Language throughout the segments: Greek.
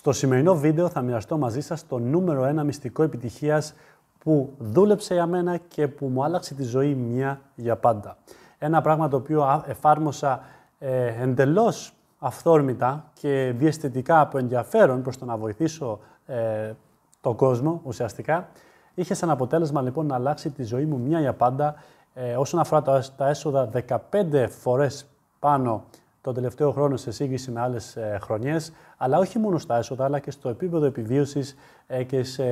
Στο σημερινό βίντεο θα μοιραστώ μαζί σας το νούμερο ένα μυστικό επιτυχίας που δούλεψε για μένα και που μου άλλαξε τη ζωή μια για πάντα. Ένα πράγμα το οποίο εφάρμοσα ε, εντελώς αυθόρμητα και διαστητικά από ενδιαφέρον προς το να βοηθήσω ε, τον κόσμο ουσιαστικά, είχε σαν αποτέλεσμα λοιπόν να αλλάξει τη ζωή μου μια για πάντα ε, όσον αφορά τα έσοδα 15 φορές πάνω τον τελευταίο χρόνο σε σύγκριση με άλλες χρονιές, αλλά όχι μόνο στα έσοδα, αλλά και στο επίπεδο επιβίωσης ε, και σε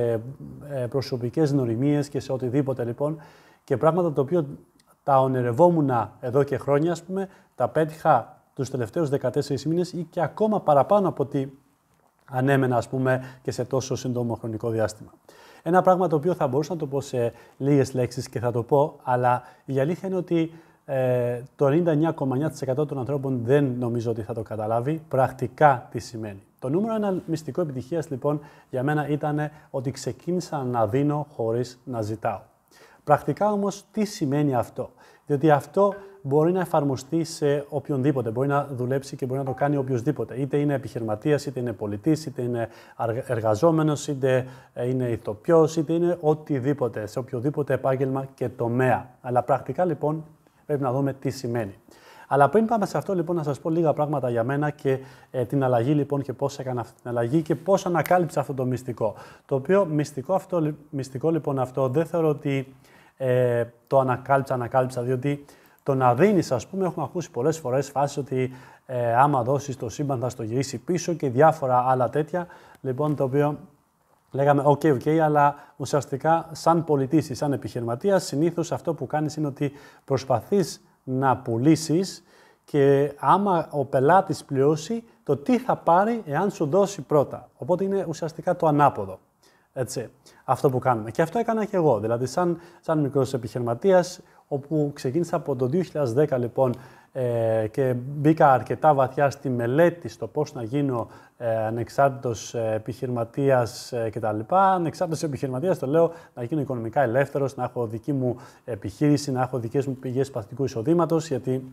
ε, προσωπικέ νοημίε και σε οτιδήποτε λοιπόν. Και πράγματα τα οποία τα ονειρευόμουν εδώ και χρόνια, ας πούμε, τα πέτυχα τους τελευταίους 14 μήνες ή και ακόμα παραπάνω από ότι ανέμενα, ας πούμε, και σε τόσο σύντομο χρονικό διάστημα. Ένα πράγμα το οποίο θα μπορούσα να το πω σε λίγες λέξεις και θα το πω, αλλά η αλήθεια είναι ότι ε, το 99,9% των ανθρώπων δεν νομίζω ότι θα το καταλάβει πρακτικά τι σημαίνει. Το νούμερο ένα μυστικό επιτυχίας λοιπόν για μένα ήταν ότι ξεκίνησα να δίνω χωρίς να ζητάω. Πρακτικά όμως τι σημαίνει αυτό. Διότι αυτό μπορεί να εφαρμοστεί σε οποιονδήποτε. Μπορεί να δουλέψει και μπορεί να το κάνει οποιοδήποτε. Είτε είναι επιχειρηματίας, είτε είναι πολιτής, είτε είναι εργαζόμενος, είτε ε, είναι ηθοποιός, είτε είναι οτιδήποτε, σε οποιοδήποτε επάγγελμα και τομέα. Αλλά πρακτικά λοιπόν Πρέπει να δούμε τι σημαίνει. Αλλά πριν πάμε σε αυτό, λοιπόν, να σας πω λίγα πράγματα για μένα και ε, την αλλαγή, λοιπόν, και πώς έκανα αυτή την αλλαγή και πώς ανακάλυψα αυτό το μυστικό. Το οποίο μυστικό, αυτό, μυστικό λοιπόν, αυτό δεν θεωρώ ότι ε, το ανακάλυψα, ανακάλυψα, διότι το να δίνεις, ας πούμε, έχουμε ακούσει πολλές φορές φάσεις ότι ε, άμα δώσεις το σύμπαν θα στο γυρίσει πίσω και διάφορα άλλα τέτοια. Λοιπόν, το οποίο Λέγαμε οκ, okay, οκ, αλλά ουσιαστικά σαν πολιτής ή σαν επιχειρηματίας συνήθως αυτό που κάνεις είναι ότι προσπαθείς να πουλήσεις και άμα ο πελάτης πληρώσει το τι θα πάρει εάν σου δώσει πρώτα. Οπότε είναι ουσιαστικά το ανάποδο. Έτσι, αυτό που κάνουμε. Και αυτό έκανα και εγώ. Δηλαδή, σαν, σαν μικρός επιχειρηματίας, όπου ξεκίνησα από το 2010 λοιπόν ε, και μπήκα αρκετά βαθιά στη μελέτη στο πώς να γίνω ε, ανεξάρτητος ε, επιχειρηματίας ε, κτλ. Ανεξάρτητος επιχειρηματίας το λέω να γίνω οικονομικά ελεύθερος, να έχω δική μου επιχείρηση, να έχω δικές μου πηγές παθητικού εισοδήματος, γιατί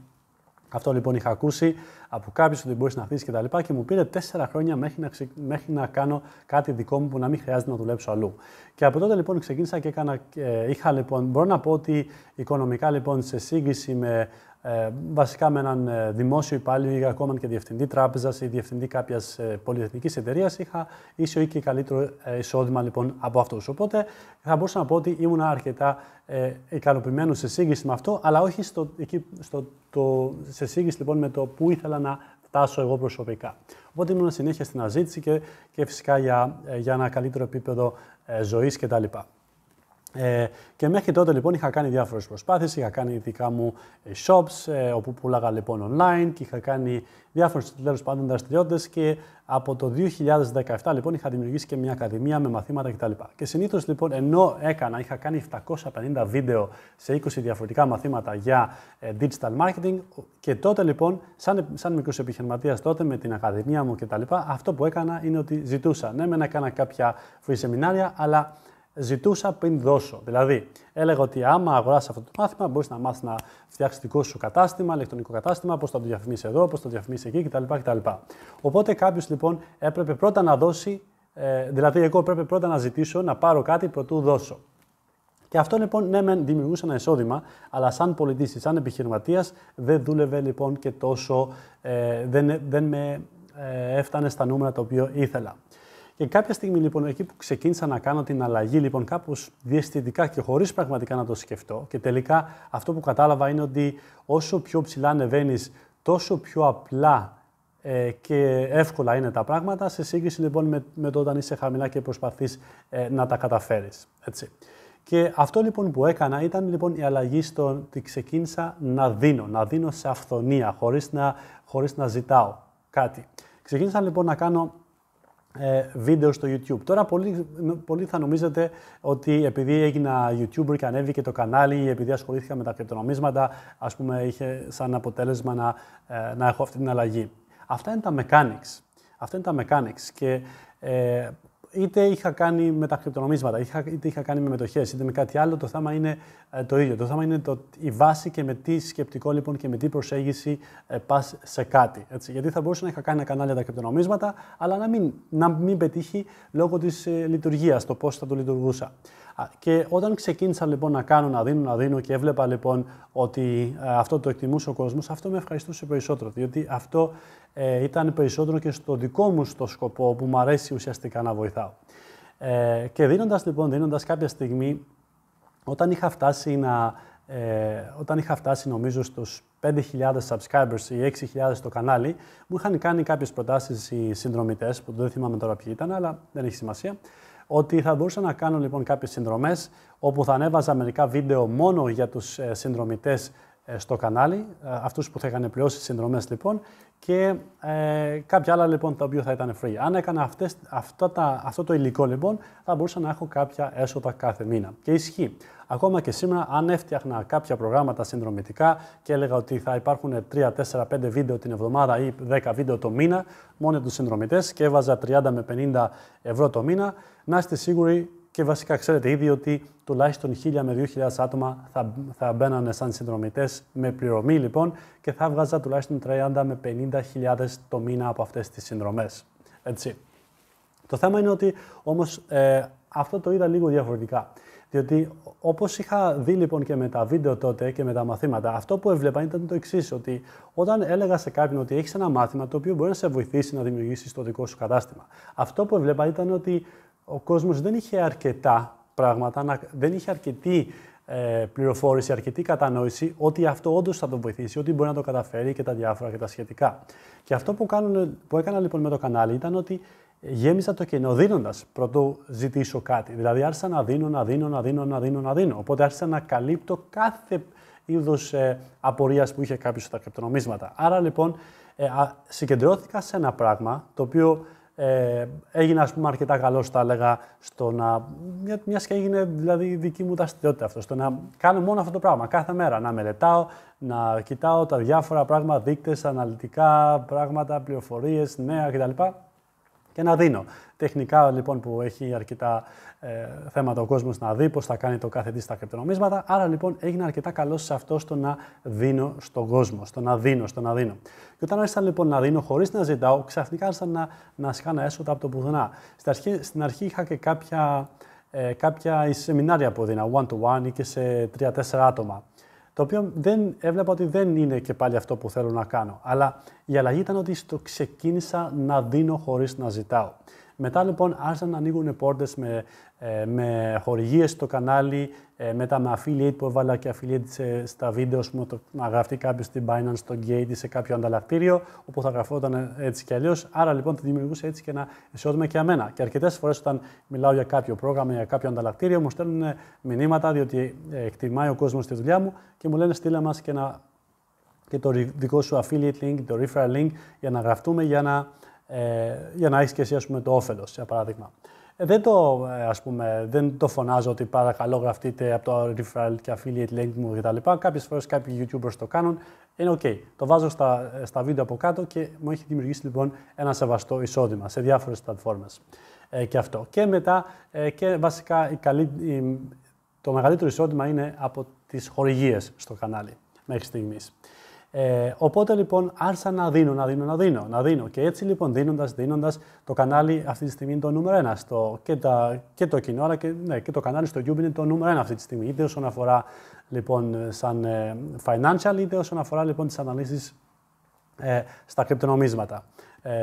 αυτό λοιπόν είχα ακούσει από κάποιους ότι μπορείς να αφήσεις και τα λοιπά και μου πήρε τέσσερα χρόνια μέχρι να, μέχρι να κάνω κάτι δικό μου που να μην χρειάζεται να δουλέψω αλλού. Και από τότε λοιπόν ξεκίνησα και έκανα. Ε, είχα λοιπόν, μπορώ να πω ότι οικονομικά λοιπόν σε σύγκριση με ε, βασικά με έναν ε, δημόσιο υπάλληλο ή ακόμα και διευθυντή τράπεζας ή διευθυντή κάποιας ε, πολυεθνικής εταιρείας, είχα ίσιο ή και καλύτερο ε, εισόδημα λοιπόν από αυτούς. Οπότε θα μπορούσα να πω ότι ήμουν αρκετά ε, ικανοποιημένος σε σύγκριση με αυτό, αλλά όχι στο, εκεί, στο, το, σε σύγκριση λοιπόν με το που ήθελα να φτάσω εγώ προσωπικά. Οπότε ήμουν συνέχεια στην αναζήτηση και, και φυσικά για, για ένα καλύτερο επίπεδο ζωής κτλ. Ε, και μέχρι τότε λοιπόν είχα κάνει διάφορες προσπάθειες. Είχα κάνει δικά μου ε, shops ε, όπου πουλάγα λοιπόν online και είχα κάνει διάφορες τέλος πάντων δραστηριότητες. Και από το 2017 λοιπόν είχα δημιουργήσει και μια ακαδημία με μαθήματα κτλ. Και συνήθως λοιπόν ενώ έκανα, είχα κάνει 750 βίντεο σε 20 διαφορετικά μαθήματα για ε, digital marketing. Και τότε λοιπόν, σαν, σαν μικρός επιχειρηματίας τότε με την ακαδημία μου κτλ., αυτό που έκανα είναι ότι ζητούσα. Ναι, να έκανα κάποια free σεμινάρια, αλλά ζητούσα πριν δώσω. Δηλαδή, έλεγα ότι άμα αγοράσει αυτό το μάθημα, μπορείς να μάθεις να φτιάξεις δικό σου κατάστημα, ηλεκτρονικό κατάστημα, πώς θα το διαφημίσεις εδώ, πώς θα το διαφημίσεις εκεί κτλ. κτλ. Οπότε κάποιος λοιπόν έπρεπε πρώτα να δώσει, ε, δηλαδή εγώ έπρεπε πρώτα να ζητήσω να πάρω κάτι πρωτού δώσω. Και αυτό λοιπόν, ναι, μεν δημιουργούσε ένα εισόδημα, αλλά σαν πολιτή, σαν επιχειρηματίας, δεν δούλευε λοιπόν και τόσο, ε, δεν, δεν με ε, έφτανε στα νούμερα τα οποία ήθελα. Και κάποια στιγμή λοιπόν, εκεί που ξεκίνησα να κάνω την αλλαγή, λοιπόν, κάπως διαστητικά και χωρίς πραγματικά να το σκεφτώ, και τελικά αυτό που κατάλαβα είναι ότι όσο πιο ψηλά ανεβαίνεις, τόσο πιο απλά ε, και εύκολα είναι τα πράγματα, σε σύγκριση λοιπόν με, με το όταν είσαι χαμηλά και προσπαθείς ε, να τα καταφέρεις. Έτσι. Και αυτό λοιπόν που έκανα ήταν λοιπόν η αλλαγή στο ότι ξεκίνησα να δίνω, να δίνω σε αυθονία, χωρίς να, χωρίς να ζητάω κάτι. Ξεκίνησα λοιπόν να κάνω ε, βίντεο στο YouTube. Τώρα πολλοί, πολλοί θα νομίζετε ότι επειδή έγινα YouTuber και ανέβηκε το κανάλι ή επειδή ασχολήθηκα με τα κρυπτονομίσματα, ας πούμε είχε σαν αποτέλεσμα να, ε, να έχω αυτή την αλλαγή. Αυτά είναι τα mechanics. Αυτά είναι τα mechanics και ε, είτε είχα κάνει με τα κρυπτονομίσματα, είτε είχα κάνει με μετοχές, είτε με κάτι άλλο, το θέμα είναι ε, το ίδιο. Το θέμα είναι το, η βάση και με τι σκεπτικό λοιπόν και με τι προσέγγιση ε, πας σε κάτι. Έτσι. Γιατί θα μπορούσα να είχα κάνει ένα κανάλι για τα κρυπτονομίσματα, αλλά να μην, να μην πετύχει λόγω της ε, λειτουργίας, το πώς θα το λειτουργούσα. Και όταν ξεκίνησα λοιπόν να κάνω, να δίνω, να δίνω και έβλεπα λοιπόν ότι ε, αυτό το εκτιμούσε ο κόσμος, αυτό με ευχαριστούσε περισσότερο. Διότι αυτό ε, ήταν περισσότερο και στο δικό μου στο σκοπό που μου αρέσει ουσιαστικά να βοηθάω. Ε, και δίνοντας λοιπόν, δίνοντας κάποια στιγμή, όταν είχα φτάσει να, ε, όταν είχα φτάσει νομίζω στους 5.000 subscribers ή 6.000 στο κανάλι, μου είχαν κάνει κάποιες προτάσεις οι συνδρομητές, που δεν θυμάμαι τώρα ποιοι ήταν, αλλά δεν έχει σημασία, ότι θα μπορούσα να κάνω λοιπόν κάποιες συνδρομές, όπου θα ανέβαζα μερικά βίντεο μόνο για τους ε, συνδρομητές ε, στο κανάλι, ε, αυτούς που θα είχαν πληρώσει συνδρομές λοιπόν και ε, κάποια άλλα λοιπόν τα οποία θα ήταν free. Αν έκανα αυτές, αυτά τα, αυτό το υλικό λοιπόν θα μπορούσα να έχω κάποια έσοδα κάθε μήνα και ισχύει. Ακόμα και σήμερα αν έφτιαχνα κάποια προγράμματα συνδρομητικά και έλεγα ότι θα υπάρχουν 3, 4, 5 βίντεο την εβδομάδα ή 10 βίντεο το μήνα μόνο τους συνδρομητές και έβαζα 30 με 50 ευρώ το μήνα, να είστε σίγουροι και βασικά ξέρετε ήδη ότι τουλάχιστον 1.000 με 2.000 άτομα θα, θα μπαίνανε σαν συνδρομητές με πληρωμή λοιπόν και θα βγάζα τουλάχιστον 30 με 50.000 το μήνα από αυτές τις συνδρομές. Έτσι. Το θέμα είναι ότι όμως ε, αυτό το είδα λίγο διαφορετικά. Διότι όπως είχα δει λοιπόν και με τα βίντεο τότε και με τα μαθήματα, αυτό που έβλεπα ήταν το εξής: Ότι όταν έλεγα σε κάποιον ότι έχεις ένα μάθημα το οποίο μπορεί να σε βοηθήσει να δημιουργήσεις το δικό σου κατάστημα, αυτό που έβλεπα ήταν ότι ο κόσμος δεν είχε αρκετά πράγματα, δεν είχε αρκετή ε, πληροφόρηση, αρκετή κατανόηση ότι αυτό όντως θα τον βοηθήσει, ότι μπορεί να το καταφέρει και τα διάφορα και τα σχετικά. Και αυτό που, κάνουν, που έκανα λοιπόν με το κανάλι ήταν ότι γέμισα το κενό δίνοντας πρωτού ζητήσω κάτι. Δηλαδή άρχισα να δίνω, να δίνω, να δίνω, να δίνω, να δίνω. Οπότε άρχισα να καλύπτω κάθε είδο ε, απορίας που είχε κάποιος στα κρυπτονομίσματα. Άρα λοιπόν ε, συγκεντρώθηκα σε ένα πράγμα το οποίο ε, έγινε ας πούμε, αρκετά καλός, θα έλεγα, στο να. Μια και έγινε δηλαδή δική μου δραστηριότητα αυτό, στο να κάνω μόνο αυτό το πράγμα κάθε μέρα. Να μελετάω, να κοιτάω τα διάφορα πράγματα, δείκτες, αναλυτικά πράγματα, πληροφορίες, νέα κτλ και να δίνω. Τεχνικά λοιπόν που έχει αρκετά ε, θέματα ο κόσμος να δει πώς θα κάνει το κάθε τι στα κρυπτονομίσματα. Άρα λοιπόν έγινε αρκετά καλός σε αυτό στο να δίνω στον κόσμο, στο να δίνω, στο να δίνω. Και όταν άρχισα λοιπόν να δίνω χωρίς να ζητάω, ξαφνικά άρχισα να, να σκάνω έσοδα από το πουθενά. Στην αρχή, στην αρχή είχα και κάποια, ε, σεμινάρια που δίνα, one one-to-one ή και σε τρία-τέσσερα άτομα το οποίο δεν, έβλεπα ότι δεν είναι και πάλι αυτό που θέλω να κάνω. Αλλά η αλλαγή ήταν ότι στο ξεκίνησα να δίνω χωρίς να ζητάω. Μετά λοιπόν άρχισαν να ανοίγουν πόρτες με, ε, με χορηγίες στο κανάλι, ε, μετά με affiliate που έβαλα και affiliate σε, στα βίντεο, πούμε, να γραφτεί κάποιος στην Binance, στο Gate ή σε κάποιο ανταλλακτήριο, όπου θα γραφόταν έτσι κι αλλιώς. Άρα λοιπόν τη δημιουργούσε έτσι και ένα εισόδημα και αμένα. Και αρκετές φορές όταν μιλάω για κάποιο πρόγραμμα, για κάποιο ανταλλακτήριο, μου στέλνουν ε, μηνύματα διότι ε, εκτιμάει ο κόσμος τη δουλειά μου και μου λένε στείλα μας και και το δικό σου affiliate link, το referral link, για να γραφτούμε, για να ε, για να έχεις και εσύ ας πούμε, το όφελος, για παράδειγμα. Ε, δεν, το, ε, ας πούμε, δεν το φωνάζω ότι παρακαλώ γραφτείτε από το referral και affiliate link μου κτλ. Κάποιες φορές κάποιοι YouTubers το κάνουν. Είναι OK. Το βάζω στα, ε, στα βίντεο από κάτω και μου έχει δημιουργήσει λοιπόν ένα σεβαστό εισόδημα σε διάφορες πλατφόρμες. Ε, και αυτό. Και μετά ε, και βασικά η καλή, η, το μεγαλύτερο εισόδημα είναι από τις χορηγίες στο κανάλι μέχρι στιγμής. Ε, οπότε λοιπόν άρχισα να δίνω, να δίνω, να δίνω, να δίνω. Και έτσι λοιπόν δίνοντας, δίνοντας, το κανάλι αυτή τη στιγμή είναι το νούμερο 1. Στο, και, τα, και το κοινό, αλλά και, ναι, και το κανάλι στο YouTube είναι το νούμερο ένα αυτή τη στιγμή. Είτε όσον αφορά λοιπόν σαν ε, financial, είτε όσον αφορά λοιπόν τις αναλύσεις ε, στα κρυπτονομίσματα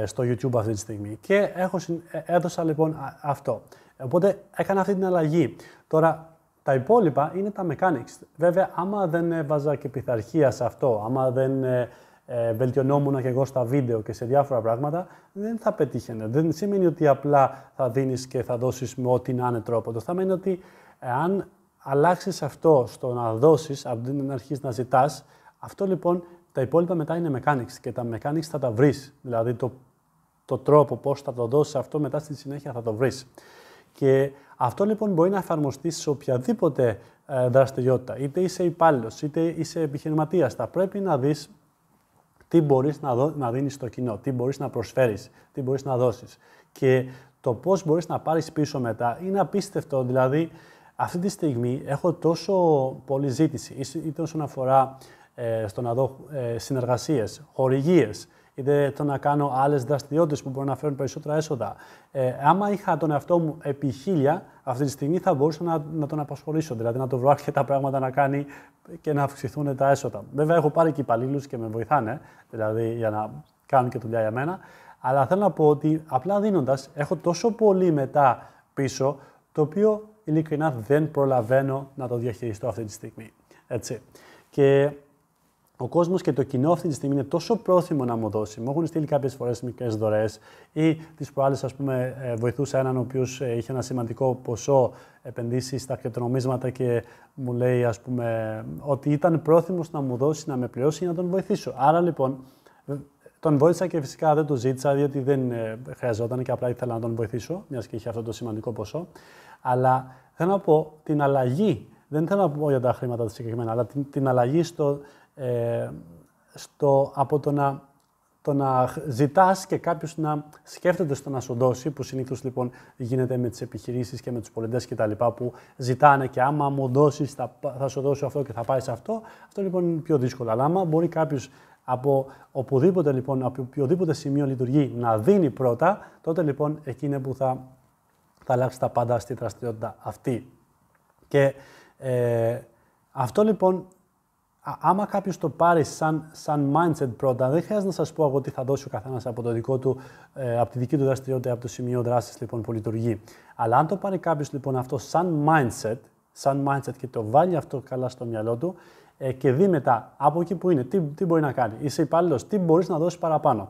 στο YouTube αυτή τη στιγμή. Και έχω, έδωσα λοιπόν αυτό. Οπότε έκανα αυτή την αλλαγή. Τώρα τα υπόλοιπα είναι τα mechanics. Βέβαια, άμα δεν έβαζα και πειθαρχία σε αυτό, άμα δεν ε, ε, βελτιωνόμουν και εγώ στα βίντεο και σε διάφορα πράγματα, δεν θα πετύχαινε. Δεν σημαίνει ότι απλά θα δίνεις και θα δώσεις με ό,τι να είναι τρόπο. Το είναι ότι αν αλλάξεις αυτό στο να δώσεις από την αρχή να ζητάς, αυτό λοιπόν τα υπόλοιπα μετά είναι mechanics και τα mechanics θα τα βρεις. Δηλαδή το, το τρόπο πώς θα το δώσεις αυτό μετά στη συνέχεια θα το βρεις. Και αυτό λοιπόν μπορεί να εφαρμοστεί σε οποιαδήποτε ε, δραστηριότητα. Είτε είσαι υπάλληλος, είτε είσαι επιχειρηματίας. Θα πρέπει να δεις τι μπορείς να, δω, να δίνεις στο κοινό, τι μπορείς να προσφέρεις, τι μπορείς να δώσεις. Και το πώς μπορείς να πάρεις πίσω μετά είναι απίστευτο. Δηλαδή, αυτή τη στιγμή έχω τόσο πολλή ζήτηση, είτε όσον αφορά ε, στο να δω ε, συνεργασίες, χορηγίες, είτε το να κάνω άλλες δραστηριότητες που μπορούν να φέρουν περισσότερα έσοδα. Ε, άμα είχα τον εαυτό μου επί χίλια, αυτή τη στιγμή θα μπορούσα να, να τον απασχολήσω. Δηλαδή να το βρω αρκετά πράγματα να κάνει και να αυξηθούν τα έσοδα. Βέβαια, έχω πάρει και υπαλλήλους και με βοηθάνε, δηλαδή για να κάνουν και δουλειά για μένα. Αλλά θέλω να πω ότι απλά δίνοντας, έχω τόσο πολύ μετά πίσω, το οποίο ειλικρινά δεν προλαβαίνω να το διαχειριστώ αυτή τη στιγμή. Έτσι. Και ο κόσμος και το κοινό αυτή τη στιγμή είναι τόσο πρόθυμο να μου δώσει. Μου έχουν στείλει κάποιες φορές μικρές δωρέ ή τις προάλλες, ας πούμε, ε, βοηθούσα έναν ο οποίος ε, είχε ένα σημαντικό ποσό επενδύσεις στα κρυπτονομίσματα και μου λέει, ας πούμε, ότι ήταν πρόθυμος να μου δώσει, να με πληρώσει ή να τον βοηθήσω. Άρα λοιπόν, ε, τον βοήθησα και φυσικά δεν το ζήτησα, διότι δεν χρειαζόταν και απλά ήθελα να τον βοηθήσω, μιας και είχε αυτό το σημαντικό ποσό. Αλλά θέλω να πω την αλλαγή. Δεν θέλω να πω για τα χρήματα τα συγκεκριμένα, αλλά την, την αλλαγή στο ε, στο, από το να, το να ζητάς και κάποιος να σκέφτεται στο να σου δώσει, που συνήθως λοιπόν γίνεται με τις επιχειρήσεις και με τους πολιτές και τα λοιπά, που ζητάνε και άμα μου δώσεις θα, σου δώσω αυτό και θα πάει σε αυτό. Αυτό λοιπόν είναι πιο δύσκολο. Αλλά άμα μπορεί κάποιος από οπουδήποτε λοιπόν, από οποιοδήποτε σημείο λειτουργεί να δίνει πρώτα, τότε λοιπόν είναι που θα, θα αλλάξει τα πάντα στη δραστηριότητα αυτή. Και ε, αυτό λοιπόν άμα κάποιος το πάρει σαν, σαν mindset πρώτα, δεν χρειάζεται να σας πω εγώ τι θα δώσει ο καθένας από, το δικό του, ε, από τη δική του δραστηριότητα, από το σημείο δράσης λοιπόν, που λειτουργεί. Αλλά αν το πάρει κάποιος λοιπόν αυτό σαν mindset, σαν mindset και το βάλει αυτό καλά στο μυαλό του ε, και δει μετά από εκεί που είναι, τι, τι μπορεί να κάνει. Είσαι υπάλληλος, τι μπορείς να δώσεις παραπάνω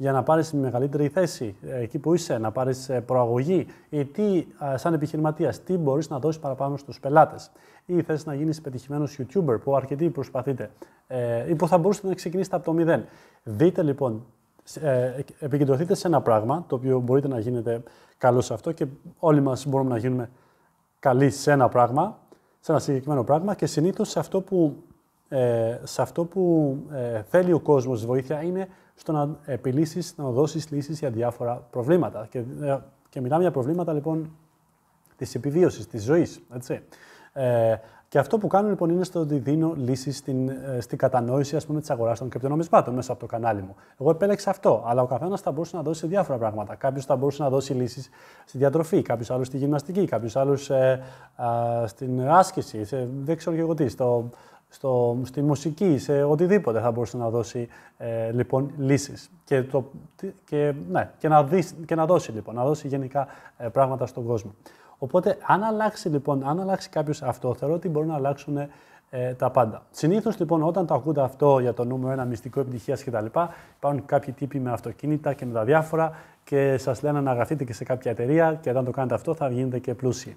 για να πάρεις τη μεγαλύτερη θέση ε, εκεί που είσαι, να πάρεις ε, προαγωγή ή τι, σαν επιχειρηματίας, τι μπορείς να δώσεις παραπάνω στους πελάτες. Ή θες να γίνεις πετυχημένος YouTuber που αρκετοί προσπαθείτε, ε, ή που θα μπορούσατε να ξεκινήσετε από το μηδέν. Δείτε λοιπόν επικεντρωθείτε σε ένα πράγμα το οποίο μπορείτε να γίνετε καλό σε αυτό και όλοι μας μπορούμε να γίνουμε καλοί σε ένα πράγμα, σε ένα συγκεκριμένο πράγμα και συνήθως σε αυτό που ε, σε αυτό που ε, θέλει ο κόσμος βοήθεια είναι στο να επιλύσεις, να δώσεις λύσεις για διάφορα προβλήματα. Και, ε, και μιλάμε για προβλήματα λοιπόν της επιβίωσης, της ζωής. Έτσι. Ε, και αυτό που κάνω λοιπόν είναι στο ότι δίνω λύσεις στην, ε, στην κατανόηση ας πούμε, της αγοράς των κρυπτονομισμάτων μέσα από το κανάλι μου. Εγώ επέλεξα αυτό, αλλά ο καθένας θα μπορούσε να δώσει διάφορα πράγματα. Κάποιος θα μπορούσε να δώσει λύσεις στη διατροφή, κάποιος άλλος στη γυμναστική, κάποιος άλλος ε, στην άσκηση, σε, δεν ξέρω και εγώ τι, στο, στο, στη μουσική, σε οτιδήποτε θα μπορούσε να δώσει ε, λοιπόν λύσεις και, και, ναι, και, να και να δώσει λοιπόν, να δώσει γενικά ε, πράγματα στον κόσμο. Οπότε αν αλλάξει λοιπόν, αν αλλάξει κάποιος αυτό, θεωρώ ότι μπορούν να αλλάξουν ε, τα πάντα. Συνήθως λοιπόν όταν το ακούτε αυτό για το νούμερο ένα μυστικό επιτυχίας κτλ. υπάρχουν κάποιοι τύποι με αυτοκίνητα και με τα διάφορα και σας λένε να γραφτείτε και σε κάποια εταιρεία και όταν το κάνετε αυτό θα γίνετε και πλούσιοι.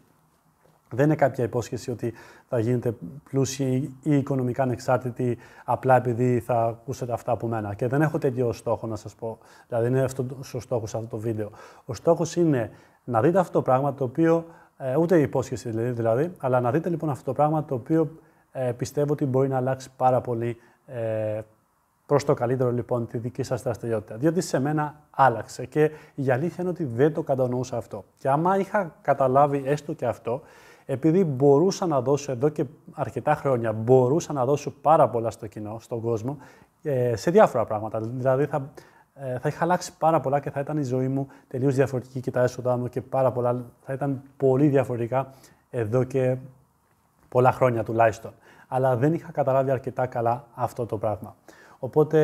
Δεν είναι κάποια υπόσχεση ότι θα γίνετε πλούσιοι ή οικονομικά ανεξάρτητοι απλά επειδή θα ακούσετε αυτά από μένα. Και δεν έχω τέτοιο στόχο να σας πω. Δηλαδή είναι αυτός ο στόχος σε αυτό το βίντεο. Ο στόχος είναι να δείτε αυτό το πράγμα το οποίο, ε, ούτε η υπόσχεση δηλαδή, δηλαδή, αλλά να δείτε λοιπόν αυτό το πράγμα το οποίο ε, πιστεύω ότι μπορεί να αλλάξει πάρα πολύ ε, προς το καλύτερο λοιπόν τη δική σας δραστηριότητα. Διότι σε μένα άλλαξε και η αλήθεια είναι ότι δεν το κατανοούσα αυτό. Και άμα είχα καταλάβει έστω και αυτό, επειδή μπορούσα να δώσω εδώ και αρκετά χρόνια, μπορούσα να δώσω πάρα πολλά στο κοινό, στον κόσμο, ε, σε διάφορα πράγματα. Δηλαδή θα, ε, θα είχα αλλάξει πάρα πολλά και θα ήταν η ζωή μου τελείως διαφορετική και τα έσοδά μου και πάρα πολλά, θα ήταν πολύ διαφορετικά εδώ και πολλά χρόνια τουλάχιστον. Αλλά δεν είχα καταλάβει αρκετά καλά αυτό το πράγμα. Οπότε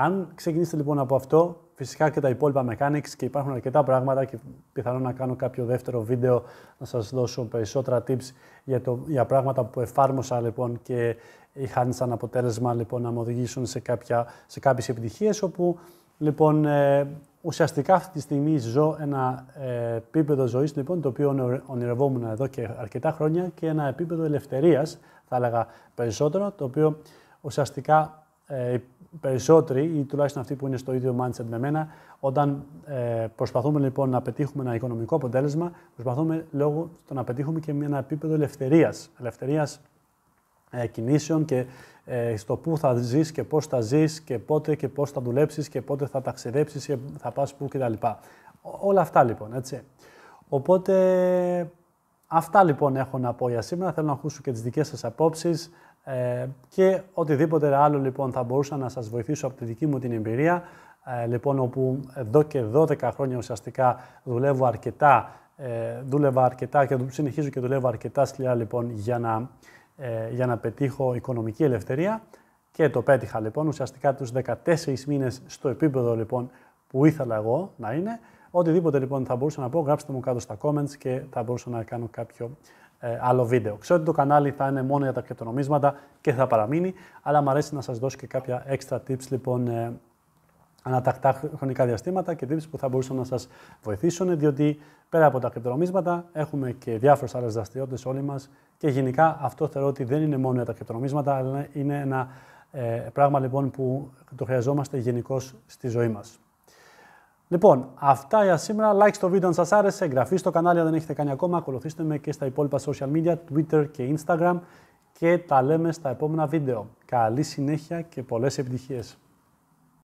αν ξεκινήσετε λοιπόν από αυτό, φυσικά και τα υπόλοιπα mechanics και υπάρχουν αρκετά πράγματα και πιθανόν να κάνω κάποιο δεύτερο βίντεο να σας δώσω περισσότερα tips για, το, για πράγματα που εφάρμοσα λοιπόν και είχαν σαν αποτέλεσμα λοιπόν να μου οδηγήσουν σε, κάποια, σε κάποιες επιτυχίες όπου λοιπόν ε, ουσιαστικά αυτή τη στιγμή ζω ένα ε, επίπεδο ζωής λοιπόν το οποίο ονειρευόμουν εδώ και αρκετά χρόνια και ένα επίπεδο ελευθερίας θα έλεγα περισσότερο το οποίο ουσιαστικά ε, οι περισσότεροι, ή τουλάχιστον αυτοί που είναι στο ίδιο mindset με μένα, όταν ε, προσπαθούμε λοιπόν να πετύχουμε ένα οικονομικό αποτέλεσμα, προσπαθούμε λόγω το να πετύχουμε και ένα επίπεδο ελευθερίας. Ελευθερίας ε, κινήσεων και ε, στο πού θα ζεις και πώς θα ζεις και πότε και πώς θα δουλέψεις και πότε θα ταξιδέψεις και θα πας πού κτλ. Όλα αυτά λοιπόν, έτσι. Οπότε, αυτά λοιπόν έχω να πω για σήμερα. Θέλω να ακούσω και τις δικές σας απόψεις. Ε, και οτιδήποτε άλλο λοιπόν θα μπορούσα να σας βοηθήσω από τη δική μου την εμπειρία, ε, λοιπόν όπου εδώ και 12 χρόνια ουσιαστικά δουλεύω αρκετά, ε, δούλευα αρκετά και συνεχίζω και δουλεύω αρκετά σκληρά λοιπόν για να, ε, για να πετύχω οικονομική ελευθερία και το πέτυχα λοιπόν ουσιαστικά τους 14 μήνες στο επίπεδο λοιπόν που ήθελα εγώ να είναι. Οτιδήποτε λοιπόν θα μπορούσα να πω, γράψτε μου κάτω στα comments και θα μπορούσα να κάνω κάποιο ε, άλλο βίντεο. Ξέρω ότι το κανάλι θα είναι μόνο για τα κρυπτονομίσματα και θα παραμείνει, αλλά μου αρέσει να σας δώσω και κάποια έξτρα tips λοιπόν ε, ανατακτά χρονικά διαστήματα και tips που θα μπορούσαν να σας βοηθήσουν, διότι πέρα από τα κρυπτονομίσματα έχουμε και διάφορες άλλες δραστηριότητες όλοι μας. και γενικά αυτό θεωρώ ότι δεν είναι μόνο για τα κρυπτονομίσματα, αλλά είναι ένα ε, πράγμα λοιπόν που το χρειαζόμαστε γενικώς στη ζωή μας. Λοιπόν, αυτά για σήμερα. Like στο βίντεο αν σας άρεσε, εγγραφή στο κανάλι αν δεν έχετε κάνει ακόμα, ακολουθήστε με και στα υπόλοιπα social media, Twitter και Instagram και τα λέμε στα επόμενα βίντεο. Καλή συνέχεια και πολλές επιτυχίες.